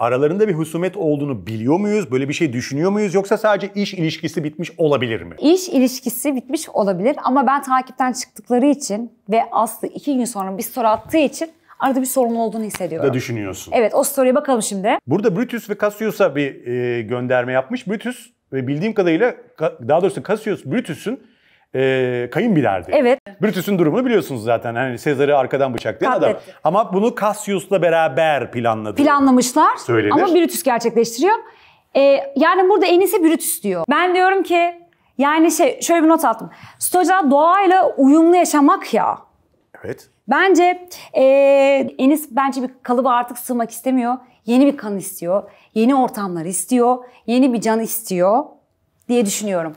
aralarında bir husumet olduğunu biliyor muyuz? Böyle bir şey düşünüyor muyuz? Yoksa sadece iş ilişkisi bitmiş olabilir mi? İş ilişkisi bitmiş olabilir ama ben takipten çıktıkları için ve Aslı iki gün sonra bir soru attığı için arada bir sorun olduğunu hissediyorum. Da düşünüyorsun. Evet o story'e bakalım şimdi. Burada Brutus ve Cassius'a bir e, gönderme yapmış. Brutus ve bildiğim kadarıyla daha doğrusu Cassius Brutus'un e, kayınbilerdi. Evet. Brutus'un durumunu biliyorsunuz zaten. Hani Sezar'ı arkadan bıçaklayan adam. Ama bunu Cassius'la beraber planladı. Planlamışlar Söylenir. ama Brutus gerçekleştiriyor. E, yani burada en iyisi Brutus diyor. Ben diyorum ki yani şey şöyle bir not attım. Stoacılar doğayla uyumlu yaşamak ya. Evet. Bence e, Enis bence bir kalıba artık sığmak istemiyor. Yeni bir kan istiyor. Yeni ortamlar istiyor. Yeni bir can istiyor diye düşünüyorum.